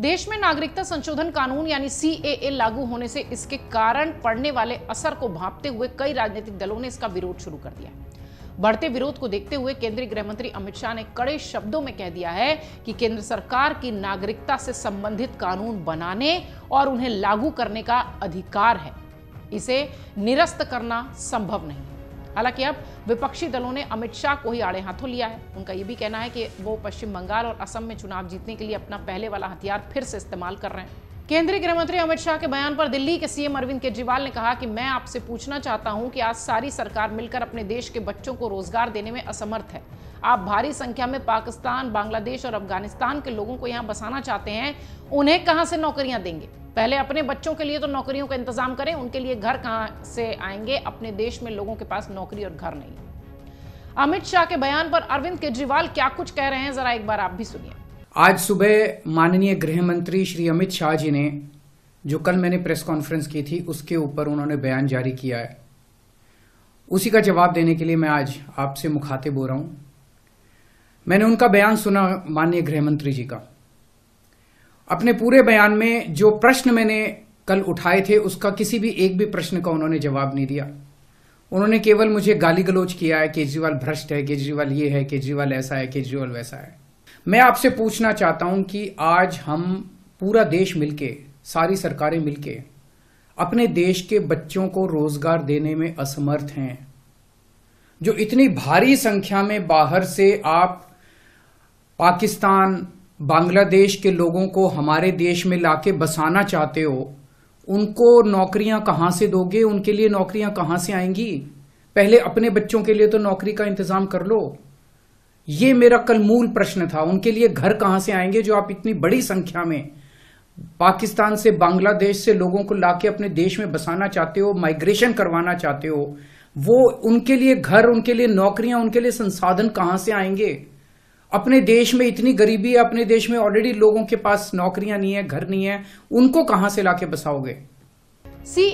देश में नागरिकता संशोधन कानून यानी सी लागू होने से इसके कारण पड़ने वाले असर को भापते हुए कई राजनीतिक दलों ने इसका विरोध शुरू कर दिया बढ़ते विरोध को देखते हुए केंद्रीय गृह मंत्री अमित शाह ने कड़े शब्दों में कह दिया है कि केंद्र सरकार की नागरिकता से संबंधित कानून बनाने और उन्हें लागू करने का अधिकार है इसे निरस्त करना संभव नहीं हालांकि अब विपक्षी दलों ने अमित शाह को ही आड़े हाथों लिया है उनका यह भी कहना है कि वो पश्चिम बंगाल और असम में चुनाव जीतने के लिए अपना पहले वाला हथियार फिर से इस्तेमाल कर रहे हैं केंद्रीय गृह मंत्री अमित शाह के बयान पर दिल्ली के सीएम अरविंद केजरीवाल ने कहा कि मैं आपसे पूछना चाहता हूं कि आज सारी सरकार मिलकर अपने देश के बच्चों को रोजगार देने में असमर्थ है आप भारी संख्या में पाकिस्तान बांग्लादेश और अफगानिस्तान के लोगों को यहां बसाना चाहते हैं उन्हें कहां से नौकरियां देंगे पहले अपने बच्चों के लिए तो नौकरियों का इंतजाम करें उनके लिए घर कहां से आएंगे अपने देश में लोगों के पास नौकरी और घर नहीं अमित शाह के बयान पर अरविंद केजरीवाल क्या कुछ कह रहे हैं जरा एक बार आप भी सुनिए आज सुबह माननीय गृह मंत्री श्री अमित शाह जी ने जो कल मैंने प्रेस कॉन्फ्रेंस की थी उसके ऊपर उन्होंने बयान जारी किया है उसी का जवाब देने के लिए मैं आज आपसे मुखातिब हो रहा हूं मैंने उनका बयान सुना माननीय गृह मंत्री जी का अपने पूरे बयान में जो प्रश्न मैंने कल उठाए थे उसका किसी भी एक भी प्रश्न का उन्होंने जवाब नहीं दिया उन्होंने केवल मुझे गाली गलोच किया है केजरीवाल भ्रष्ट है केजरीवाल ये है केजरीवाल ऐसा है केजरीवाल वैसा है मैं आपसे पूछना चाहता हूं कि आज हम पूरा देश मिलके सारी सरकारें मिलके अपने देश के बच्चों को रोजगार देने में असमर्थ हैं जो इतनी भारी संख्या में बाहर से आप पाकिस्तान बांग्लादेश के लोगों को हमारे देश में लाके बसाना चाहते हो उनको नौकरियां कहाँ से दोगे उनके लिए नौकरियां कहाँ से आएंगी पहले अपने बच्चों के लिए तो नौकरी का इंतजाम कर लो ये मेरा कल मूल प्रश्न था उनके लिए घर कहाँ से आएंगे जो आप इतनी बड़ी संख्या में पाकिस्तान से बांग्लादेश से लोगों को लाके अपने देश में बसाना चाहते हो माइग्रेशन करवाना चाहते हो वो उनके लिए घर उनके लिए नौकरियां उनके लिए संसाधन कहां से आएंगे अपने देश में इतनी गरीबी है अपने देश में ऑलरेडी लोगों के पास नौकरियां नहीं है घर नहीं है उनको कहां से लाके बसाओगे सी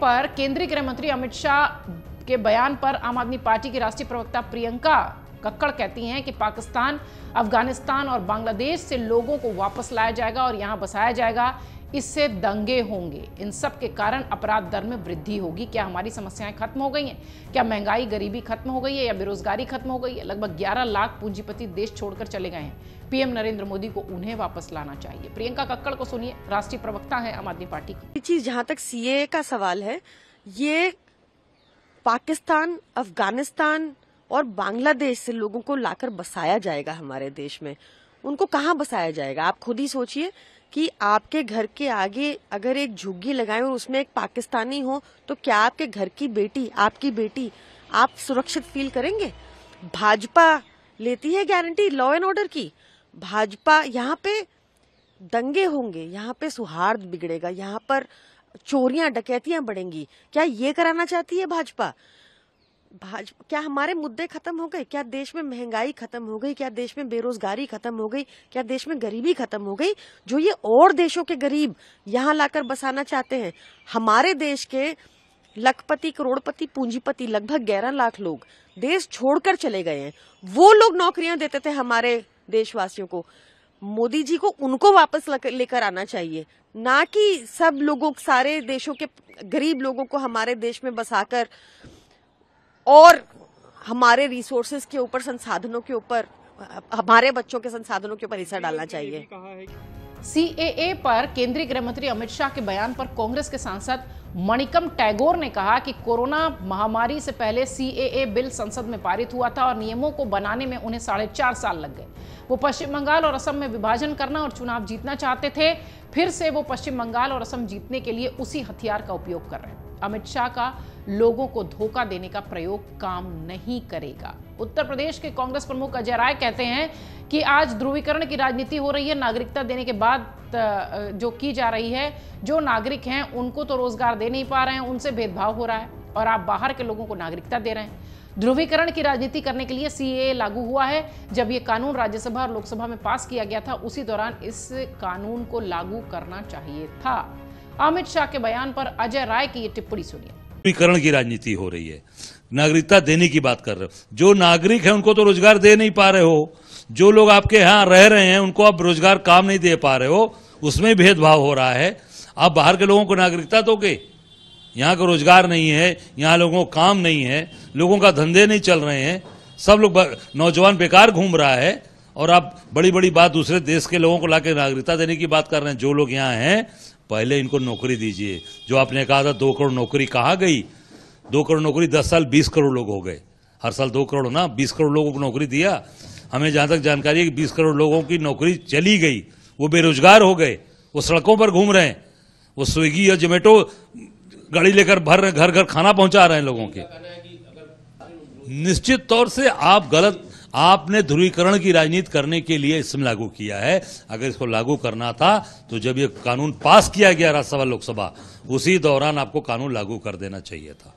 पर केंद्रीय गृह मंत्री अमित शाह के बयान पर आम आदमी पार्टी की राष्ट्रीय प्रवक्ता प्रियंका कक्कड़ कहती हैं कि पाकिस्तान अफगानिस्तान और बांग्लादेश से लोगों को वापस लाया जाएगा और यहाँ बसाया जाएगा इससे दंगे होंगे इन सब के कारण अपराध दर में वृद्धि होगी क्या हमारी समस्याएं खत्म हो गई हैं क्या महंगाई गरीबी खत्म हो गई है या बेरोजगारी खत्म हो गई है लगभग 11 लाख पूंजीपति देश छोड़कर चले गए हैं पीएम नरेंद्र मोदी को उन्हें वापस लाना चाहिए प्रियंका कक्कड़ को सुनिए राष्ट्रीय प्रवक्ता है आम आदमी पार्टी की चीज जहाँ तक सी का सवाल है ये पाकिस्तान अफगानिस्तान और बांग्लादेश से लोगों को लाकर बसाया जाएगा हमारे देश में उनको कहाँ बसाया जाएगा आप खुद ही सोचिए कि आपके घर के आगे अगर एक झुग्गी लगाएं और उसमें एक पाकिस्तानी हो तो क्या आपके घर की बेटी आपकी बेटी आप सुरक्षित फील करेंगे भाजपा लेती है गारंटी लॉ एंड ऑर्डर की भाजपा यहाँ पे दंगे होंगे यहाँ पे सुहार्द बिगड़ेगा यहाँ पर चोरियां डकैतियां बढ़ेंगी क्या ये कराना चाहती है भाजपा भाजपा क्या हमारे मुद्दे खत्म हो गए क्या देश में महंगाई खत्म हो गई क्या देश में बेरोजगारी खत्म हो गई क्या देश में गरीबी खत्म हो गई जो ये और देशों के गरीब यहाँ लाकर बसाना चाहते हैं हमारे देश के लखपति करोड़पति पूंजीपति लगभग ग्यारह लाख लोग देश छोड़कर चले गए हैं वो लोग नौकरियां देते थे हमारे देशवासियों को मोदी जी को उनको वापस लेकर आना चाहिए ना कि सब लोगों सारे देशों के गरीब लोगों को हमारे देश में बसाकर और हमारे रिसोर्सेज के ऊपर संसाधनों के ऊपर हमारे बच्चों के संसाधनों के ऊपर हिस्सा डालना चाहिए सीएए पर केंद्रीय गृह मंत्री अमित शाह के बयान पर कांग्रेस के सांसद मणिकम टैगोर ने कहा कि कोरोना महामारी से पहले सीएए बिल संसद में पारित हुआ था और नियमों को बनाने में उन्हें साढ़े चार साल लग गए वो पश्चिम बंगाल और असम में विभाजन करना और चुनाव जीतना चाहते थे फिर से वो पश्चिम बंगाल और असम जीतने के लिए उसी हथियार का उपयोग कर रहे हैं अमित शाह का लोगों को धोखा देने का प्रयोग काम नहीं करेगा उत्तर प्रदेश के कांग्रेस प्रमुख अजय राय कहते हैं कि आज ध्रुवीकरण की राजनीति हो रही है नागरिकता देने के बाद जो की जा रही है जो नागरिक हैं उनको तो रोजगार दे नहीं पा रहे हैं उनसे भेदभाव हो रहा है और आप बाहर के लोगों को नागरिकता दे रहे हैं ध्रुवीकरण की राजनीति करने के लिए सीएए लागू हुआ है जब ये कानून राज्यसभा और लोकसभा में पास किया गया था उसी दौरान इस कानून को लागू करना चाहिए था अमित शाह के बयान पर अजय राय की ये टिप्पणी सुनिए विकरण की राजनीति हो रही है नागरिकता देने की बात कर रहे हो जो नागरिक है उनको तो रोजगार दे नहीं पा रहे हो जो लोग आपके यहाँ रह रहे हैं उनको आप रोजगार काम नहीं दे पा रहे हो उसमें भेदभाव हो रहा है आप बाहर के लोगों को नागरिकता दोगे यहाँ का रोजगार नहीं है यहाँ लोगों को काम नहीं है लोगों का धंधे नहीं चल रहे हैं सब लोग नौजवान बेकार घूम रहा है और आप बड़ी बड़ी बात दूसरे देश के लोगों को लाके नागरिकता देने की बात कर रहे हैं जो लोग यहाँ हैं पहले इनको नौकरी दीजिए जो आपने कहा था दो करोड़ नौकरी कहाँ गई दो करोड़ नौकरी दस साल बीस करोड़ लोग हो गए हर साल दो करोड़ ना बीस करोड़ लोगों को नौकरी दिया हमें जहाँ तक जानकारी है कि बीस करोड़ लोगों की नौकरी चली गई वो बेरोजगार हो गए वो सड़कों पर घूम रहे हैं वो स्विगी या जोमेटो गाड़ी लेकर भर रहे घर घर खाना पहुंचा रहे हैं लोगों के निश्चित तौर से आप गलत आपने ध्रुवीकरण की राजनीति करने के लिए इसमें लागू किया है अगर इसको लागू करना था तो जब ये कानून पास किया गया राज्यसभा लोकसभा उसी दौरान आपको कानून लागू कर देना चाहिए था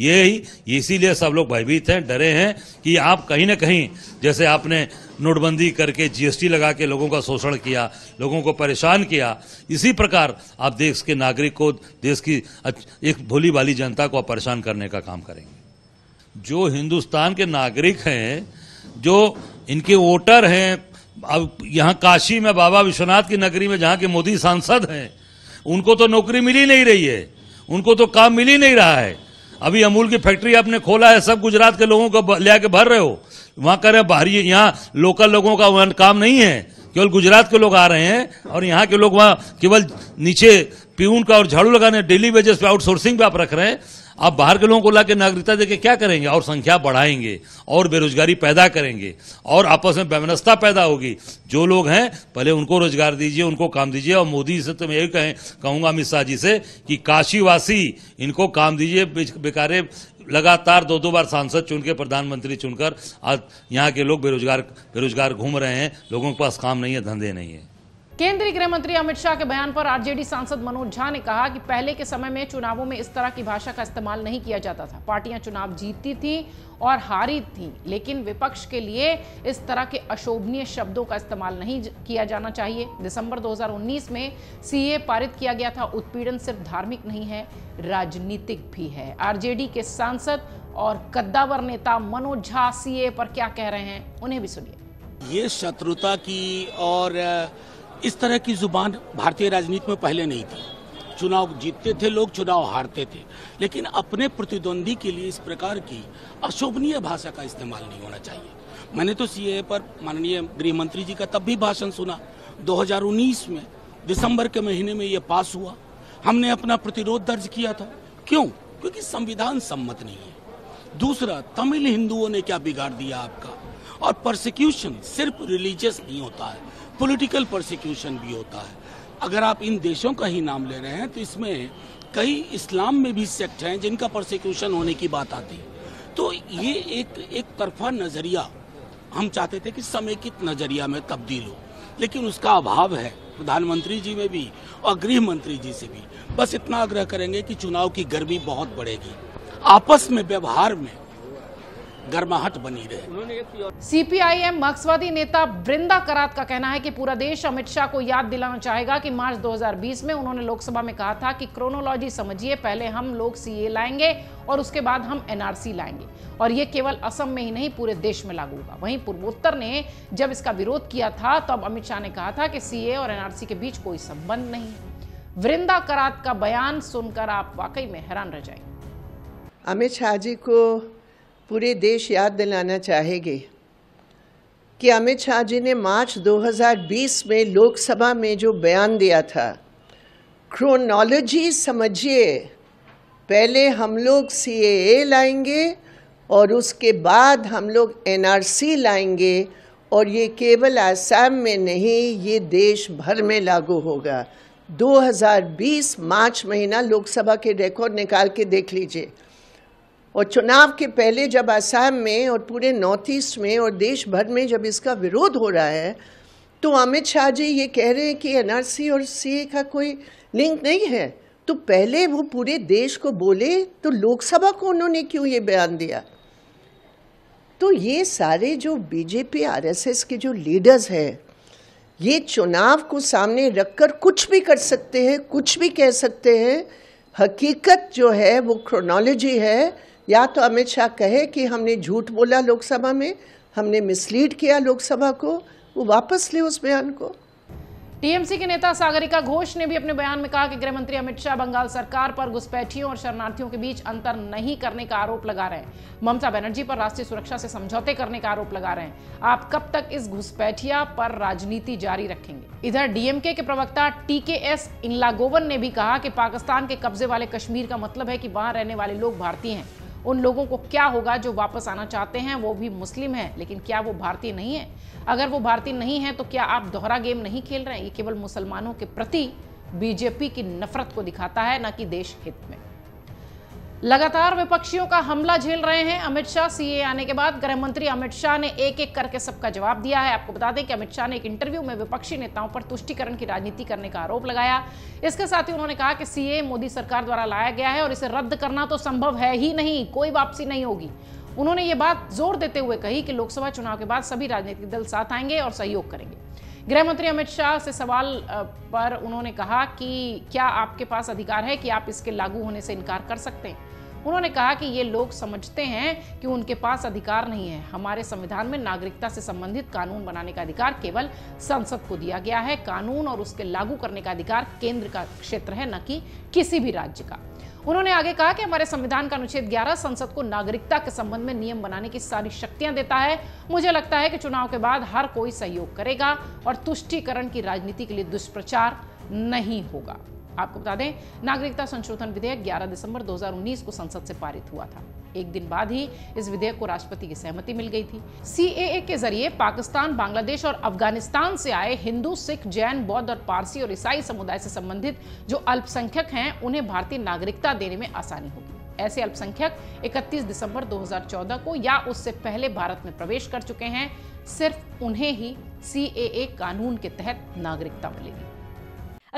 ये इसीलिए सब लोग भयभीत हैं डरे हैं कि आप कहीं ना कहीं जैसे आपने नोटबंदी करके जीएसटी लगा के लोगों का शोषण किया लोगों को परेशान किया इसी प्रकार आप देश के नागरिक को देश की एक भोली भाली जनता को परेशान करने का काम करेंगे जो हिंदुस्तान के नागरिक हैं जो इनके वोटर हैं अब यहाँ काशी में बाबा विश्वनाथ की नगरी में जहाँ के मोदी सांसद हैं उनको तो नौकरी मिल ही नहीं रही है उनको तो काम मिल ही नहीं रहा है अभी अमूल की फैक्ट्री आपने खोला है सब गुजरात के लोगों को ले आके भर रहे हो वहाँ कह रहे बाहरी यहाँ लोकल लोगों का काम नहीं है केवल गुजरात के लोग आ रहे हैं और यहाँ के लोग वहाँ केवल नीचे पीऊन का और झाड़ू लगाने डेली वेजेस पे आउटसोर्सिंग पे आप रख रहे हैं आप बाहर के लोगों को ला के नागरिकता देके क्या करेंगे और संख्या बढ़ाएंगे और बेरोजगारी पैदा करेंगे और आपस में वैमनस्ता पैदा होगी जो लोग हैं पहले उनको रोजगार दीजिए उनको काम दीजिए और मोदी से तो मैं यही कहें कहूँगा अमित शाह जी से कि काशीवासी इनको काम दीजिए बेकारे लगातार दो दो बार सांसद चुनकर प्रधानमंत्री चुनकर आज यहाँ के लोग बेरोजगार बेरोजगार घूम रहे हैं लोगों के पास काम नहीं है धंधे नहीं है केंद्रीय गृह मंत्री अमित शाह के बयान पर आरजेडी सांसद मनोज झा ने कहा कि पहले के समय में चुनावों में इस तरह की भाषा का इस्तेमाल नहीं किया जाता था पार्टियां चुनाव जीतती थी और हारी थी लेकिन विपक्ष के लिए इस तरह के अशोभनीय शब्दों का इस्तेमाल नहीं किया जाना चाहिए दिसंबर 2019 में सीए पारित किया गया था उत्पीड़न सिर्फ धार्मिक नहीं है राजनीतिक भी है आरजेडी के सांसद और कद्दावर नेता मनोज झा सीए पर क्या कह रहे हैं उन्हें भी सुनिए ये शत्रुता की और इस तरह की जुबान भारतीय राजनीति में पहले नहीं थी चुनाव जीतते थे लोग चुनाव हारते थे लेकिन अपने प्रतिद्वंदी के लिए इस प्रकार की अशोभनीय भाषा का इस्तेमाल नहीं होना चाहिए मैंने तो सीए पर माननीय गृह मंत्री जी का तब भी भाषण सुना 2019 में दिसंबर के महीने में ये पास हुआ हमने अपना प्रतिरोध दर्ज किया था क्यों क्योंकि संविधान सम्मत नहीं है दूसरा तमिल हिंदुओं ने क्या बिगाड़ दिया आपका और प्रोसिक्यूशन सिर्फ रिलीजियस नहीं होता है पॉलिटिकल प्रोसिक्यूशन भी होता है अगर आप इन देशों का ही नाम ले रहे हैं तो इसमें कई इस्लाम में भी सेक्ट हैं जिनका प्रोसिक्यूशन होने की बात आती है तो ये एक एक तरफा नज़रिया हम चाहते थे कि समेकित नज़रिया में तब्दील हो लेकिन उसका अभाव है प्रधानमंत्री जी में भी और गृह मंत्री जी से भी बस इतना आग्रह करेंगे कि चुनाव की गर्मी बहुत बढ़ेगी आपस में व्यवहार में गर्माहट बनी रहे सीपीआईएम मार्क्सवादी नेता वृंदा करात का कहना है कि पूरा देश अमित शाह को याद दिलाना चाहेगा कि मार्च 2020 में उन्होंने लोकसभा में कहा था कि क्रोनोलॉजी समझिए पहले हम लोग सीए लाएंगे और उसके बाद हम एनआरसी लाएंगे और ये केवल असम में ही नहीं पूरे देश में लागू होगा वहीं पूर्वोत्तर ने जब इसका विरोध किया था तब तो अमित शाह ने कहा था कि सीए और एनआरसी के बीच कोई संबंध नहीं वृंदा करात का बयान सुनकर आप वाकई में हैरान रह जाएंगे अमित शाह जी को पूरे देश याद दिलाना चाहेंगे कि अमित शाह जी ने मार्च 2020 में लोकसभा में जो बयान दिया था क्रोनोलॉजी समझिए पहले हम लोग सी लाएंगे और उसके बाद हम लोग सी लाएंगे और ये केवल आसाम में नहीं ये देश भर में लागू होगा 2020 मार्च महीना लोकसभा के रिकॉर्ड निकाल के देख लीजिए और चुनाव के पहले जब असम में और पूरे नॉर्थ ईस्ट में और देश भर में जब इसका विरोध हो रहा है तो अमित शाह जी ये कह रहे हैं कि एनआरसी और सीए का कोई लिंक नहीं है तो पहले वो पूरे देश को बोले तो लोकसभा को उन्होंने क्यों ये बयान दिया तो ये सारे जो बीजेपी आरएसएस के जो लीडर्स हैं ये चुनाव को सामने रखकर कुछ भी कर सकते हैं कुछ भी कह सकते हैं हकीकत जो है वो क्रोनोलॉजी है या तो अमित शाह कहे कि हमने झूठ बोला लोकसभा में हमने मिसलीड किया लोकसभा को वो वापस ले उस बयान को टीएमसी के नेता सागरिका घोष ने भी अपने बयान में कहा कि गृह मंत्री अमित शाह बंगाल सरकार पर घुसपैठियों और शरणार्थियों के बीच अंतर नहीं करने का आरोप लगा रहे हैं ममता बनर्जी पर राष्ट्रीय सुरक्षा से समझौते करने का आरोप लगा रहे हैं आप कब तक इस घुसपैठिया पर राजनीति जारी रखेंगे इधर डीएमके के प्रवक्ता टीके एस इनलागोवन ने भी कहा कि पाकिस्तान के कब्जे वाले कश्मीर का मतलब है कि वहां रहने वाले लोग भारतीय हैं उन लोगों को क्या होगा जो वापस आना चाहते हैं वो भी मुस्लिम हैं लेकिन क्या वो भारतीय नहीं है अगर वो भारतीय नहीं है तो क्या आप दोहरा गेम नहीं खेल रहे हैं ये केवल मुसलमानों के प्रति बीजेपी की नफरत को दिखाता है ना कि देश हित में लगातार विपक्षियों का हमला झेल रहे हैं अमित शाह सीए आने के बाद गृह मंत्री अमित शाह ने एक एक करके सबका जवाब दिया है आपको बता दें कि अमित शाह ने एक इंटरव्यू में विपक्षी नेताओं पर तुष्टिकरण की राजनीति करने का आरोप लगाया इसके साथ ही उन्होंने कहा कि सीए मोदी सरकार द्वारा लाया गया है और इसे रद्द करना तो संभव है ही नहीं कोई वापसी नहीं होगी उन्होंने ये बात जोर देते हुए कही कि लोकसभा चुनाव के बाद सभी राजनीतिक दल साथ आएंगे और सहयोग करेंगे गृह मंत्री अमित शाह से सवाल पर उन्होंने कहा कि क्या आपके पास अधिकार है कि आप इसके लागू होने से इनकार कर सकते हैं उन्होंने कहा कि ये लोग समझते हैं कि उनके पास अधिकार नहीं है हमारे संविधान में नागरिकता से संबंधित कानून बनाने का अधिकार केवल संसद को दिया गया है कानून और उसके लागू करने का अधिकार केंद्र का क्षेत्र है न कि किसी भी राज्य का उन्होंने आगे कहा कि हमारे संविधान का अनुच्छेद 11 संसद को नागरिकता के संबंध में नियम बनाने की सारी शक्तियां देता है मुझे लगता है कि चुनाव के बाद हर कोई सहयोग करेगा और तुष्टिकरण की राजनीति के लिए दुष्प्रचार नहीं होगा आपको बता दें नागरिकता संशोधन विधेयक 11 दिसंबर 2019 को संसद से पारित हुआ था एक दिन बाद ही इस विधेयक को राष्ट्रपति की सहमति मिल गई थी सी के जरिए पाकिस्तान बांग्लादेश और अफगानिस्तान से आए हिंदू सिख जैन बौद्ध और पारसी और ईसाई समुदाय से संबंधित जो अल्पसंख्यक हैं उन्हें भारतीय नागरिकता देने में आसानी होगी ऐसे अल्पसंख्यक 31 दिसंबर 2014 को या उससे पहले भारत में प्रवेश कर चुके हैं सिर्फ उन्हें ही सी कानून के तहत नागरिकता मिलेगी